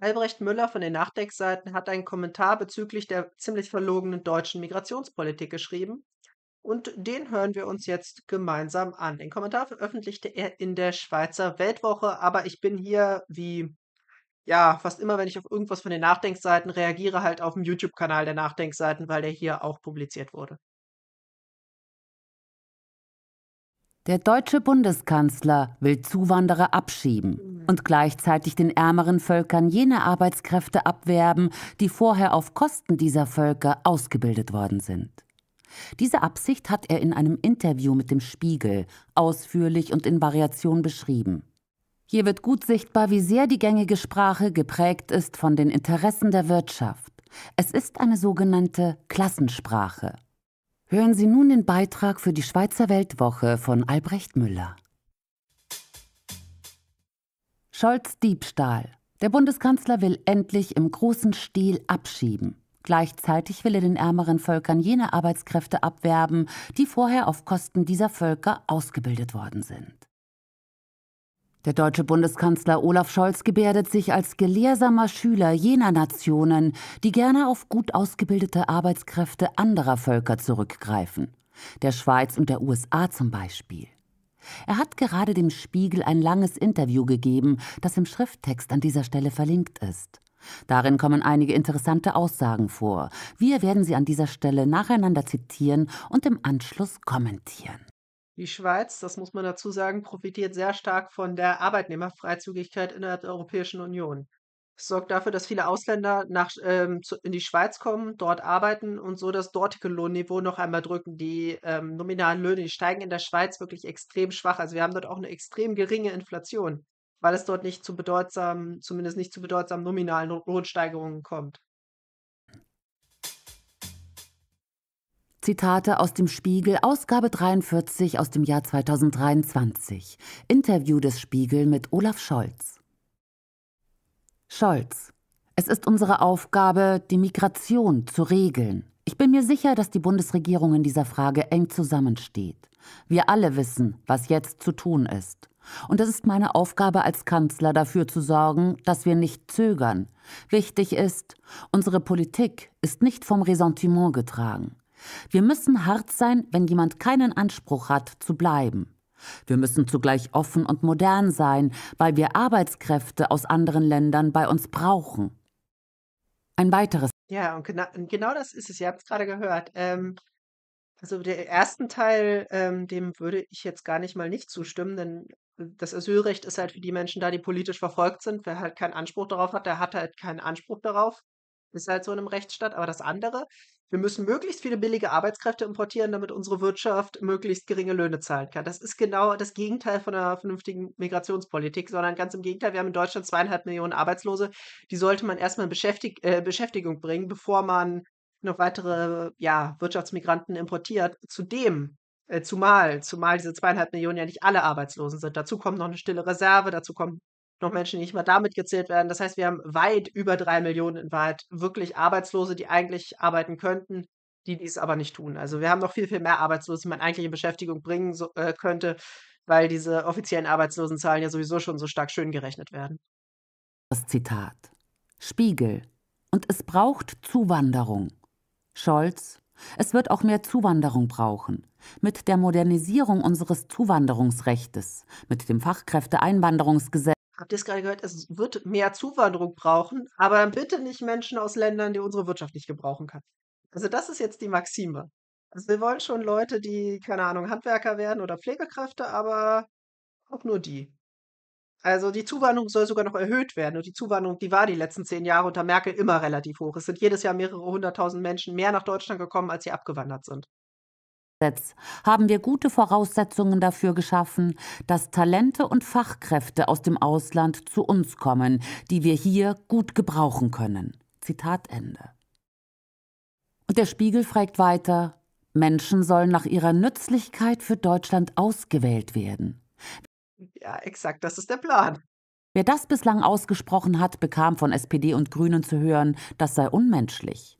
Albrecht Müller von den Nachdenkseiten hat einen Kommentar bezüglich der ziemlich verlogenen deutschen Migrationspolitik geschrieben und den hören wir uns jetzt gemeinsam an. Den Kommentar veröffentlichte er in der Schweizer Weltwoche, aber ich bin hier wie ja, fast immer, wenn ich auf irgendwas von den Nachdenkseiten reagiere, halt auf dem YouTube-Kanal der Nachdenkseiten, weil der hier auch publiziert wurde. Der deutsche Bundeskanzler will Zuwanderer abschieben und gleichzeitig den ärmeren Völkern jene Arbeitskräfte abwerben, die vorher auf Kosten dieser Völker ausgebildet worden sind. Diese Absicht hat er in einem Interview mit dem Spiegel ausführlich und in Variation beschrieben. Hier wird gut sichtbar, wie sehr die gängige Sprache geprägt ist von den Interessen der Wirtschaft. Es ist eine sogenannte Klassensprache. Hören Sie nun den Beitrag für die Schweizer Weltwoche von Albrecht Müller. Scholz Diebstahl. Der Bundeskanzler will endlich im großen Stil abschieben. Gleichzeitig will er den ärmeren Völkern jene Arbeitskräfte abwerben, die vorher auf Kosten dieser Völker ausgebildet worden sind. Der deutsche Bundeskanzler Olaf Scholz gebärdet sich als gelehrsamer Schüler jener Nationen, die gerne auf gut ausgebildete Arbeitskräfte anderer Völker zurückgreifen, der Schweiz und der USA zum Beispiel. Er hat gerade dem Spiegel ein langes Interview gegeben, das im Schrifttext an dieser Stelle verlinkt ist. Darin kommen einige interessante Aussagen vor. Wir werden sie an dieser Stelle nacheinander zitieren und im Anschluss kommentieren. Die Schweiz, das muss man dazu sagen, profitiert sehr stark von der Arbeitnehmerfreizügigkeit innerhalb der Europäischen Union. Es sorgt dafür, dass viele Ausländer nach, ähm, zu, in die Schweiz kommen, dort arbeiten und so das dortige Lohnniveau noch einmal drücken. Die ähm, nominalen Löhne die steigen in der Schweiz wirklich extrem schwach. Also wir haben dort auch eine extrem geringe Inflation, weil es dort nicht zu bedeutsamen, zumindest nicht zu bedeutsamen nominalen Lohnsteigerungen kommt. Zitate aus dem Spiegel, Ausgabe 43 aus dem Jahr 2023. Interview des Spiegel mit Olaf Scholz. Scholz. Es ist unsere Aufgabe, die Migration zu regeln. Ich bin mir sicher, dass die Bundesregierung in dieser Frage eng zusammensteht. Wir alle wissen, was jetzt zu tun ist. Und es ist meine Aufgabe als Kanzler dafür zu sorgen, dass wir nicht zögern. Wichtig ist, unsere Politik ist nicht vom Ressentiment getragen. Wir müssen hart sein, wenn jemand keinen Anspruch hat, zu bleiben. Wir müssen zugleich offen und modern sein, weil wir Arbeitskräfte aus anderen Ländern bei uns brauchen. Ein weiteres. Ja, und genau, genau das ist es. Ihr habt es gerade gehört. Ähm, also der ersten Teil, ähm, dem würde ich jetzt gar nicht mal nicht zustimmen, denn äh, das Asylrecht ist halt für die Menschen da, die politisch verfolgt sind. Wer halt keinen Anspruch darauf hat, der hat halt keinen Anspruch darauf. Ist halt so in einem Rechtsstaat. Aber das andere, wir müssen möglichst viele billige Arbeitskräfte importieren, damit unsere Wirtschaft möglichst geringe Löhne zahlen kann. Das ist genau das Gegenteil von einer vernünftigen Migrationspolitik, sondern ganz im Gegenteil. Wir haben in Deutschland zweieinhalb Millionen Arbeitslose. Die sollte man erstmal in Beschäftig äh, Beschäftigung bringen, bevor man noch weitere ja, Wirtschaftsmigranten importiert. Zudem, äh, zumal, zumal diese zweieinhalb Millionen ja nicht alle Arbeitslosen sind. Dazu kommt noch eine stille Reserve, dazu kommen noch Menschen, die nicht mal damit gezählt werden. Das heißt, wir haben weit über drei Millionen in Wahrheit wirklich Arbeitslose, die eigentlich arbeiten könnten, die dies aber nicht tun. Also wir haben noch viel, viel mehr Arbeitslose, die man eigentlich in Beschäftigung bringen so, äh, könnte, weil diese offiziellen Arbeitslosenzahlen ja sowieso schon so stark schön gerechnet werden. Das Zitat. Spiegel. Und es braucht Zuwanderung. Scholz. Es wird auch mehr Zuwanderung brauchen. Mit der Modernisierung unseres Zuwanderungsrechts, mit dem Fachkräfteeinwanderungsgesetz, habt ihr es gerade gehört, es wird mehr Zuwanderung brauchen, aber bitte nicht Menschen aus Ländern, die unsere Wirtschaft nicht gebrauchen kann. Also das ist jetzt die Maxime. Also wir wollen schon Leute, die, keine Ahnung, Handwerker werden oder Pflegekräfte, aber auch nur die. Also die Zuwanderung soll sogar noch erhöht werden. Und die Zuwanderung, die war die letzten zehn Jahre unter Merkel immer relativ hoch. Es sind jedes Jahr mehrere hunderttausend Menschen mehr nach Deutschland gekommen, als sie abgewandert sind haben wir gute Voraussetzungen dafür geschaffen, dass Talente und Fachkräfte aus dem Ausland zu uns kommen, die wir hier gut gebrauchen können. Zitat Ende. Und der Spiegel fragt weiter, Menschen sollen nach ihrer Nützlichkeit für Deutschland ausgewählt werden. Ja, exakt, das ist der Plan. Wer das bislang ausgesprochen hat, bekam von SPD und Grünen zu hören, das sei unmenschlich.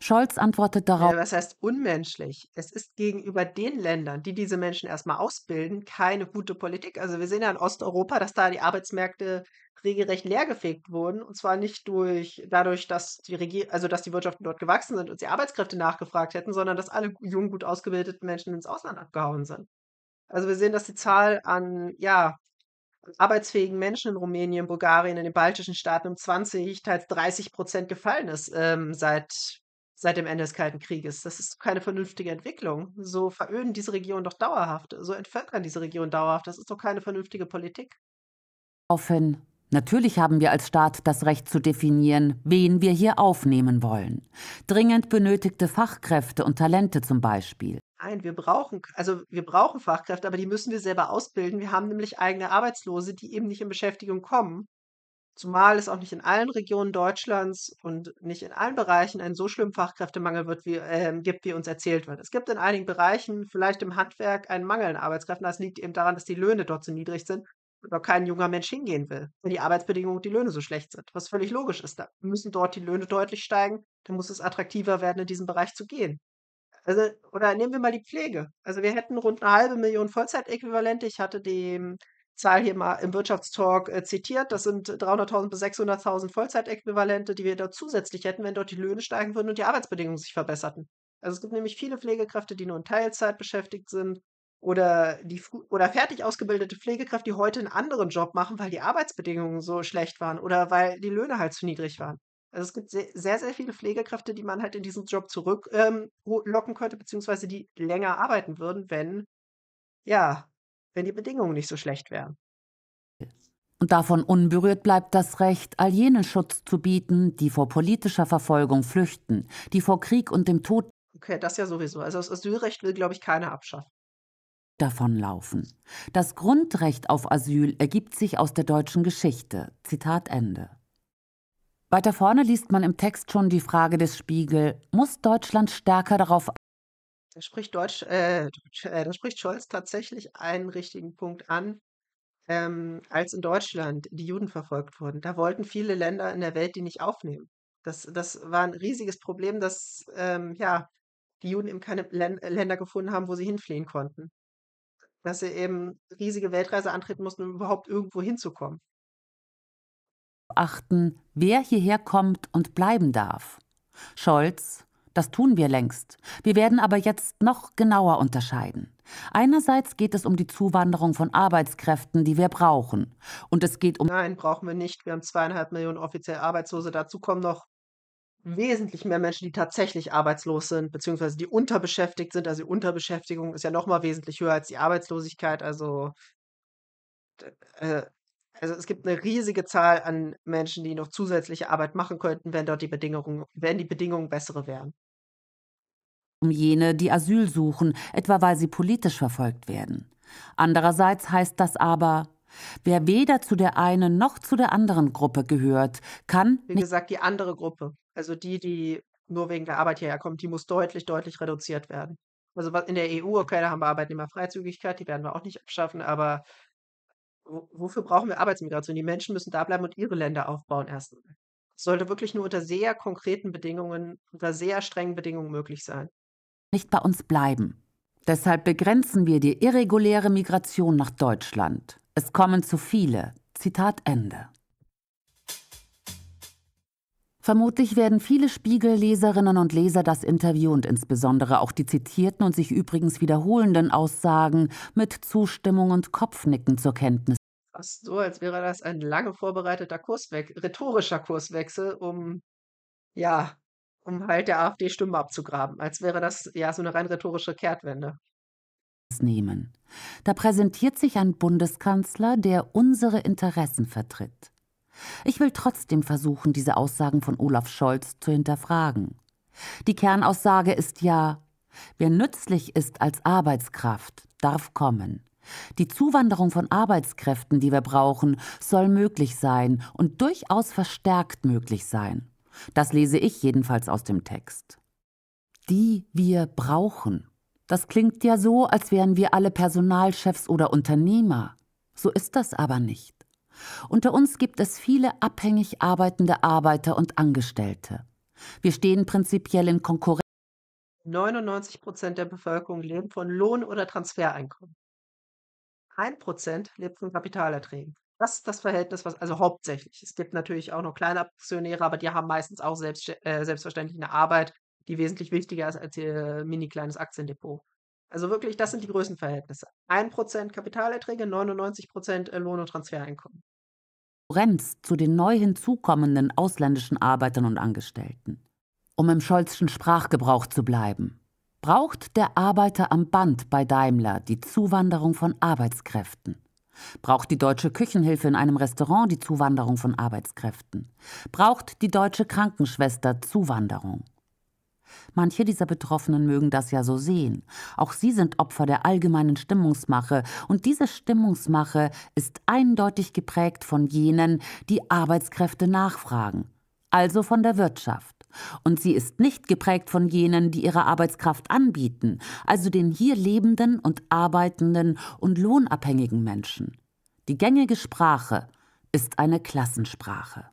Scholz antwortet darauf. Ja, was heißt unmenschlich? Es ist gegenüber den Ländern, die diese Menschen erstmal ausbilden, keine gute Politik. Also wir sehen ja in Osteuropa, dass da die Arbeitsmärkte regelrecht leergefegt wurden. Und zwar nicht durch dadurch, dass die Regie also dass die Wirtschaften dort gewachsen sind und sie Arbeitskräfte nachgefragt hätten, sondern dass alle jungen, gut ausgebildeten Menschen ins Ausland abgehauen sind. Also wir sehen, dass die Zahl an, ja, arbeitsfähigen Menschen in Rumänien, Bulgarien, in den baltischen Staaten um 20, teils 30 Prozent gefallen ist ähm, seit seit dem Ende des Kalten Krieges. Das ist keine vernünftige Entwicklung. So veröden diese Region doch dauerhaft, so entvölkern diese Region dauerhaft. Das ist doch keine vernünftige Politik. Offen. Natürlich haben wir als Staat das Recht zu definieren, wen wir hier aufnehmen wollen. Dringend benötigte Fachkräfte und Talente zum Beispiel. Nein, wir brauchen, also wir brauchen Fachkräfte, aber die müssen wir selber ausbilden. Wir haben nämlich eigene Arbeitslose, die eben nicht in Beschäftigung kommen. Zumal es auch nicht in allen Regionen Deutschlands und nicht in allen Bereichen einen so schlimmen Fachkräftemangel wird, wie, äh, gibt, wie uns erzählt wird. Es gibt in einigen Bereichen, vielleicht im Handwerk, einen Mangel an Arbeitskräften. Das liegt eben daran, dass die Löhne dort so niedrig sind und auch kein junger Mensch hingehen will, wenn die Arbeitsbedingungen und die Löhne so schlecht sind. Was völlig logisch ist. Da müssen dort die Löhne deutlich steigen. Dann muss es attraktiver werden, in diesen Bereich zu gehen. Also, oder nehmen wir mal die Pflege. Also wir hätten rund eine halbe Million Vollzeitäquivalente. Ich hatte dem Zahl hier mal im Wirtschaftstalk äh, zitiert. Das sind 300.000 äh, bis 600.000 Vollzeitäquivalente, die wir dort zusätzlich hätten, wenn dort die Löhne steigen würden und die Arbeitsbedingungen sich verbesserten. Also es gibt nämlich viele Pflegekräfte, die nur in Teilzeit beschäftigt sind oder, die, oder fertig ausgebildete Pflegekräfte, die heute einen anderen Job machen, weil die Arbeitsbedingungen so schlecht waren oder weil die Löhne halt zu niedrig waren. Also es gibt sehr, sehr viele Pflegekräfte, die man halt in diesen Job zurücklocken ähm, könnte, beziehungsweise die länger arbeiten würden, wenn ja, wenn die Bedingungen nicht so schlecht wären. Und davon unberührt bleibt das Recht, all jenen Schutz zu bieten, die vor politischer Verfolgung flüchten, die vor Krieg und dem Tod. Okay, das ja sowieso. Also das Asylrecht will, glaube ich, keiner abschaffen davonlaufen. Das Grundrecht auf Asyl ergibt sich aus der deutschen Geschichte. Zitat Ende. Weiter vorne liest man im Text schon die Frage des Spiegel, muss Deutschland stärker darauf da spricht äh, Deutsch, äh, da spricht Scholz tatsächlich einen richtigen Punkt an, ähm, als in Deutschland die Juden verfolgt wurden. Da wollten viele Länder in der Welt die nicht aufnehmen. Das, das war ein riesiges Problem, dass ähm, ja, die Juden eben keine Län Länder gefunden haben, wo sie hinfliehen konnten. Dass sie eben riesige Weltreise antreten mussten, um überhaupt irgendwo hinzukommen. Achten, wer hierher kommt und bleiben darf. Scholz das tun wir längst. Wir werden aber jetzt noch genauer unterscheiden. Einerseits geht es um die Zuwanderung von Arbeitskräften, die wir brauchen. Und es geht um. Nein, brauchen wir nicht. Wir haben zweieinhalb Millionen offiziell Arbeitslose. Dazu kommen noch wesentlich mehr Menschen, die tatsächlich arbeitslos sind, beziehungsweise die unterbeschäftigt sind. Also die Unterbeschäftigung ist ja nochmal wesentlich höher als die Arbeitslosigkeit. Also, äh, also es gibt eine riesige Zahl an Menschen, die noch zusätzliche Arbeit machen könnten, wenn dort die Bedingungen, wenn die Bedingungen bessere wären um jene, die Asyl suchen, etwa weil sie politisch verfolgt werden. Andererseits heißt das aber, wer weder zu der einen noch zu der anderen Gruppe gehört, kann. Wie gesagt, die andere Gruppe, also die, die nur wegen der Arbeit hierher kommt, die muss deutlich, deutlich reduziert werden. Also in der EU, okay, da haben wir Arbeitnehmerfreizügigkeit, die werden wir auch nicht abschaffen, aber wofür brauchen wir Arbeitsmigration? Die Menschen müssen da bleiben und ihre Länder aufbauen erstmal. Es sollte wirklich nur unter sehr konkreten Bedingungen, unter sehr strengen Bedingungen möglich sein nicht bei uns bleiben. Deshalb begrenzen wir die irreguläre Migration nach Deutschland. Es kommen zu viele. Zitat Ende. Vermutlich werden viele Spiegel-Leserinnen und Leser das Interview und insbesondere auch die zitierten und sich übrigens wiederholenden Aussagen mit Zustimmung und Kopfnicken zur Kenntnis. Fast so, als wäre das ein lange vorbereiteter Kurswechsel, rhetorischer Kurswechsel, um ja, um halt der AfD Stimmen abzugraben, als wäre das ja so eine rein rhetorische Kehrtwende. Nehmen. Da präsentiert sich ein Bundeskanzler, der unsere Interessen vertritt. Ich will trotzdem versuchen, diese Aussagen von Olaf Scholz zu hinterfragen. Die Kernaussage ist ja, wer nützlich ist als Arbeitskraft, darf kommen. Die Zuwanderung von Arbeitskräften, die wir brauchen, soll möglich sein und durchaus verstärkt möglich sein. Das lese ich jedenfalls aus dem Text. Die wir brauchen. Das klingt ja so, als wären wir alle Personalchefs oder Unternehmer. So ist das aber nicht. Unter uns gibt es viele abhängig arbeitende Arbeiter und Angestellte. Wir stehen prinzipiell in Konkurrenz. 99 Prozent der Bevölkerung leben von Lohn- oder Transfereinkommen. Ein Prozent lebt von Kapitalerträgen. Das ist das Verhältnis, was, also hauptsächlich. Es gibt natürlich auch noch kleine Aktionäre, aber die haben meistens auch selbst, äh, selbstverständlich eine Arbeit, die wesentlich wichtiger ist als ihr mini kleines Aktiendepot. Also wirklich, das sind die Größenverhältnisse. 1% Kapitalerträge, 99% äh, Lohn- und Transfereinkommen. Brems zu den neu hinzukommenden ausländischen Arbeitern und Angestellten. Um im Scholzschen Sprachgebrauch zu bleiben, braucht der Arbeiter am Band bei Daimler die Zuwanderung von Arbeitskräften. Braucht die deutsche Küchenhilfe in einem Restaurant die Zuwanderung von Arbeitskräften? Braucht die deutsche Krankenschwester Zuwanderung? Manche dieser Betroffenen mögen das ja so sehen. Auch sie sind Opfer der allgemeinen Stimmungsmache, und diese Stimmungsmache ist eindeutig geprägt von jenen, die Arbeitskräfte nachfragen, also von der Wirtschaft. Und sie ist nicht geprägt von jenen, die ihre Arbeitskraft anbieten, also den hier lebenden und arbeitenden und lohnabhängigen Menschen. Die gängige Sprache ist eine Klassensprache.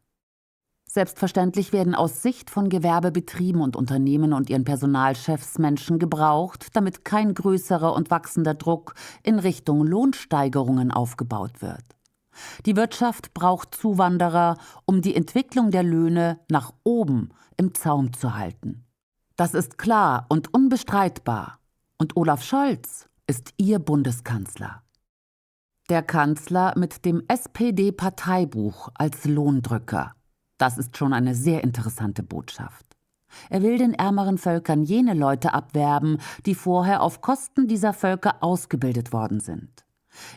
Selbstverständlich werden aus Sicht von Gewerbebetrieben und Unternehmen und ihren Personalchefs Menschen gebraucht, damit kein größerer und wachsender Druck in Richtung Lohnsteigerungen aufgebaut wird. Die Wirtschaft braucht Zuwanderer, um die Entwicklung der Löhne nach oben im Zaum zu halten. Das ist klar und unbestreitbar. Und Olaf Scholz ist ihr Bundeskanzler. Der Kanzler mit dem SPD-Parteibuch als Lohndrücker. Das ist schon eine sehr interessante Botschaft. Er will den ärmeren Völkern jene Leute abwerben, die vorher auf Kosten dieser Völker ausgebildet worden sind.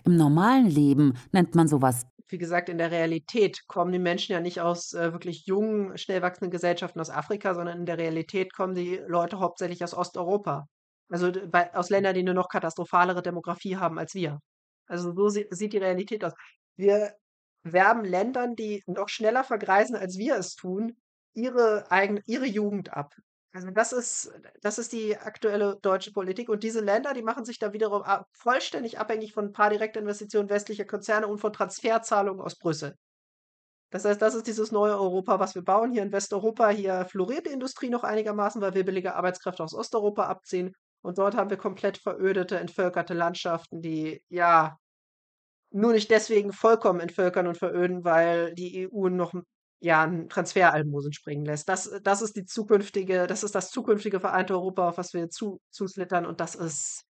Im normalen Leben nennt man sowas wie gesagt, in der Realität kommen die Menschen ja nicht aus äh, wirklich jungen, schnell wachsenden Gesellschaften aus Afrika, sondern in der Realität kommen die Leute hauptsächlich aus Osteuropa. Also bei, aus Ländern, die eine noch katastrophalere Demografie haben als wir. Also so sie, sieht die Realität aus. Wir werben Ländern, die noch schneller vergreisen, als wir es tun, ihre, eigene, ihre Jugend ab. Also das ist, das ist die aktuelle deutsche Politik. Und diese Länder, die machen sich da wiederum vollständig abhängig von ein paar Direktinvestitionen westlicher Konzerne und von Transferzahlungen aus Brüssel. Das heißt, das ist dieses neue Europa, was wir bauen hier in Westeuropa. Hier floriert die Industrie noch einigermaßen, weil wir billige Arbeitskräfte aus Osteuropa abziehen. Und dort haben wir komplett verödete, entvölkerte Landschaften, die ja nur nicht deswegen vollkommen entvölkern und veröden, weil die EU noch ja, ein Transferalmosen springen lässt. Das, äh, das ist die zukünftige, das ist das zukünftige vereinte Europa, auf was wir zu, zuslittern und das ist,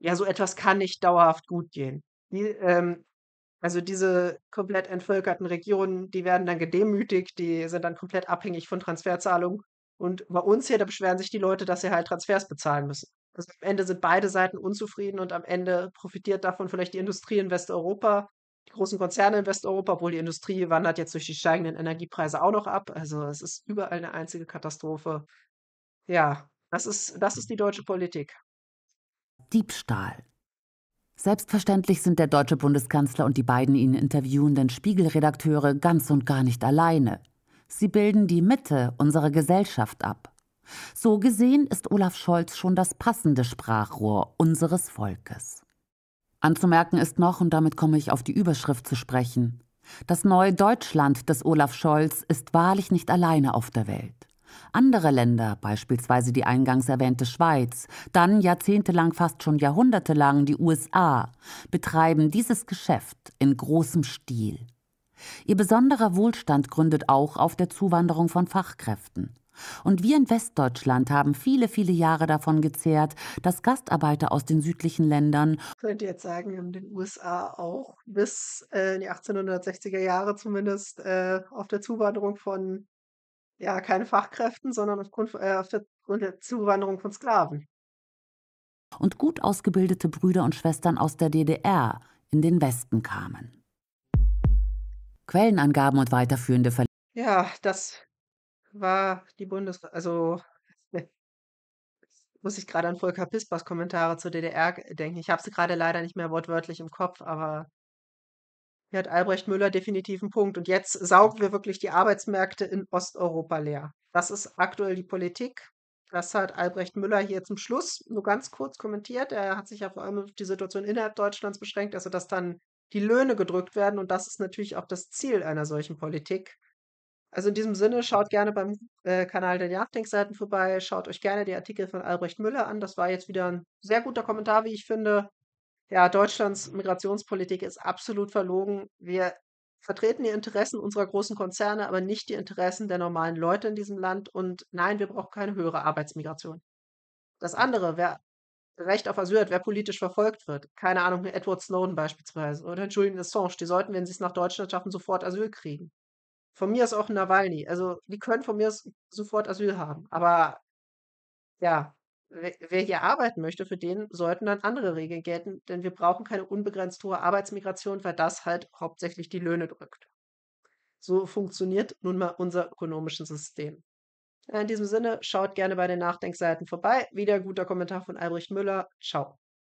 ja, so etwas kann nicht dauerhaft gut gehen. Die, ähm, also diese komplett entvölkerten Regionen, die werden dann gedemütigt, die sind dann komplett abhängig von Transferzahlungen. Und bei uns hier, da beschweren sich die Leute, dass sie halt Transfers bezahlen müssen. Also am Ende sind beide Seiten unzufrieden und am Ende profitiert davon vielleicht die Industrie in Westeuropa, die großen Konzerne in Westeuropa, obwohl die Industrie wandert jetzt durch die steigenden Energiepreise auch noch ab. Also es ist überall eine einzige Katastrophe. Ja, das ist, das ist die deutsche Politik. Diebstahl. Selbstverständlich sind der deutsche Bundeskanzler und die beiden ihn interviewenden Spiegelredakteure ganz und gar nicht alleine. Sie bilden die Mitte unserer Gesellschaft ab. So gesehen ist Olaf Scholz schon das passende Sprachrohr unseres Volkes. Anzumerken ist noch, und damit komme ich auf die Überschrift zu sprechen, das neue Deutschland des Olaf Scholz ist wahrlich nicht alleine auf der Welt. Andere Länder, beispielsweise die eingangs erwähnte Schweiz, dann jahrzehntelang, fast schon jahrhundertelang die USA, betreiben dieses Geschäft in großem Stil. Ihr besonderer Wohlstand gründet auch auf der Zuwanderung von Fachkräften. Und wir in Westdeutschland haben viele, viele Jahre davon gezehrt, dass Gastarbeiter aus den südlichen Ländern, könnte jetzt sagen, in den USA auch bis äh, in die 1860er Jahre zumindest äh, auf der Zuwanderung von, ja, keine Fachkräften, sondern aufgrund, äh, auf der, aufgrund der Zuwanderung von Sklaven. Und gut ausgebildete Brüder und Schwestern aus der DDR in den Westen kamen. Quellenangaben und weiterführende Ver Ja, das war die Bundes... Also muss ich gerade an Volker Pispers Kommentare zur DDR denken. Ich habe sie gerade leider nicht mehr wortwörtlich im Kopf, aber hier hat Albrecht Müller definitiv einen Punkt. Und jetzt saugen wir wirklich die Arbeitsmärkte in Osteuropa leer. Das ist aktuell die Politik. Das hat Albrecht Müller hier zum Schluss nur ganz kurz kommentiert. Er hat sich ja vor allem auf die Situation innerhalb Deutschlands beschränkt, also dass dann die Löhne gedrückt werden. Und das ist natürlich auch das Ziel einer solchen Politik, also in diesem Sinne, schaut hm. gerne beim äh, Kanal der Nachdenkseiten vorbei, schaut euch gerne die Artikel von Albrecht Müller an. Das war jetzt wieder ein sehr guter Kommentar, wie ich finde. Ja, Deutschlands Migrationspolitik ist absolut verlogen. Wir vertreten die Interessen unserer großen Konzerne, aber nicht die Interessen der normalen Leute in diesem Land. Und nein, wir brauchen keine höhere Arbeitsmigration. Das andere, wer Recht auf Asyl hat, wer politisch verfolgt wird, keine Ahnung, Edward Snowden beispielsweise oder Julian Assange, die sollten, wenn sie es nach Deutschland schaffen, sofort Asyl kriegen. Von mir ist auch Nawalny. Also, die können von mir sofort Asyl haben. Aber ja, wer, wer hier arbeiten möchte, für den sollten dann andere Regeln gelten, denn wir brauchen keine unbegrenzt hohe Arbeitsmigration, weil das halt hauptsächlich die Löhne drückt. So funktioniert nun mal unser ökonomisches System. In diesem Sinne, schaut gerne bei den Nachdenkseiten vorbei. Wieder guter Kommentar von Albrecht Müller. Ciao.